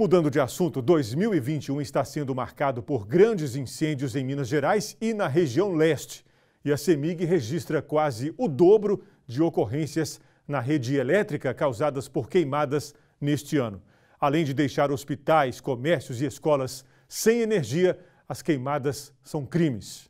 Mudando de assunto, 2021 está sendo marcado por grandes incêndios em Minas Gerais e na região leste. E a CEMIG registra quase o dobro de ocorrências na rede elétrica causadas por queimadas neste ano. Além de deixar hospitais, comércios e escolas sem energia, as queimadas são crimes.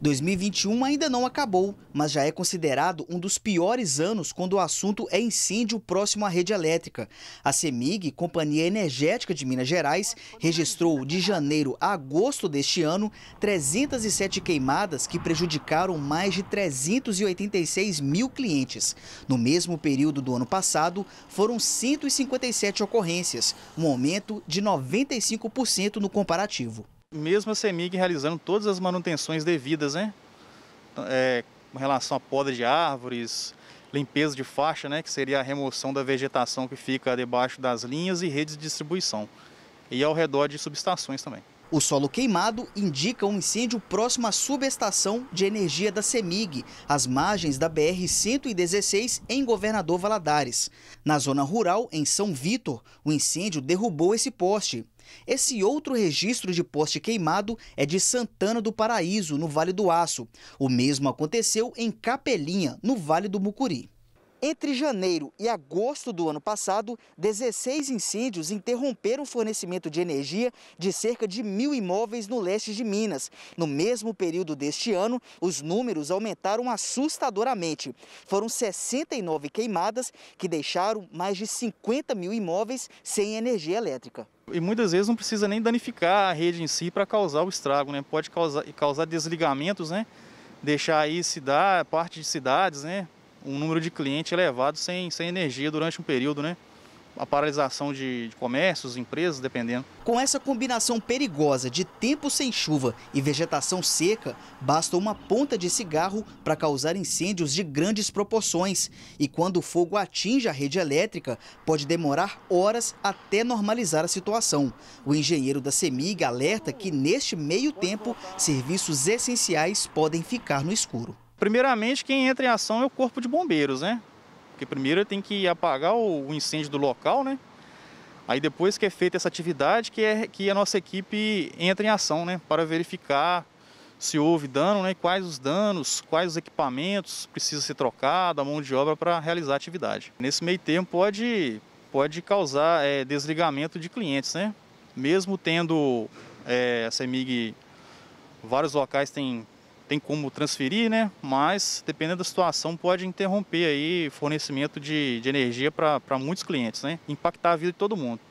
2021 ainda não acabou, mas já é considerado um dos piores anos quando o assunto é incêndio próximo à rede elétrica. A CEMIG, Companhia Energética de Minas Gerais, registrou de janeiro a agosto deste ano 307 queimadas que prejudicaram mais de 386 mil clientes. No mesmo período do ano passado, foram 157 ocorrências, um aumento de 95% no comparativo mesmo a CEMIG realizando todas as manutenções devidas, né? Então, é, com relação à poda de árvores, limpeza de faixa, né? Que seria a remoção da vegetação que fica debaixo das linhas e redes de distribuição. E ao redor de subestações também. O solo queimado indica um incêndio próximo à subestação de energia da CEMIG, às margens da BR-116, em Governador Valadares. Na zona rural, em São Vitor, o incêndio derrubou esse poste. Esse outro registro de poste queimado é de Santana do Paraíso, no Vale do Aço. O mesmo aconteceu em Capelinha, no Vale do Mucuri. Entre janeiro e agosto do ano passado, 16 incêndios interromperam o fornecimento de energia de cerca de mil imóveis no leste de Minas. No mesmo período deste ano, os números aumentaram assustadoramente. Foram 69 queimadas que deixaram mais de 50 mil imóveis sem energia elétrica. E muitas vezes não precisa nem danificar a rede em si para causar o estrago, né? Pode causar, causar desligamentos, né? Deixar aí cidade, parte de cidades, né? um número de clientes elevado sem, sem energia durante um período, né? a paralisação de, de, comércios, empresas, dependendo. Com essa combinação perigosa de tempo sem chuva e vegetação seca, basta uma ponta de cigarro para causar incêndios de grandes proporções. E quando o fogo atinge a rede elétrica, pode demorar horas até normalizar a situação. O engenheiro da CEMIG alerta que, neste meio tempo, serviços essenciais podem ficar no escuro. Primeiramente, quem entra em ação é o Corpo de Bombeiros, né? Porque primeiro tem que apagar o incêndio do local, né? Aí depois que é feita essa atividade, que é que a nossa equipe entra em ação, né? Para verificar se houve dano, né? Quais os danos, quais os equipamentos precisam ser trocados? a mão de obra para realizar a atividade. Nesse meio tempo pode pode causar é, desligamento de clientes, né? Mesmo tendo é, a CEMIG, vários locais têm tem como transferir, né? Mas dependendo da situação pode interromper aí fornecimento de, de energia para muitos clientes, né? Impactar a vida de todo mundo.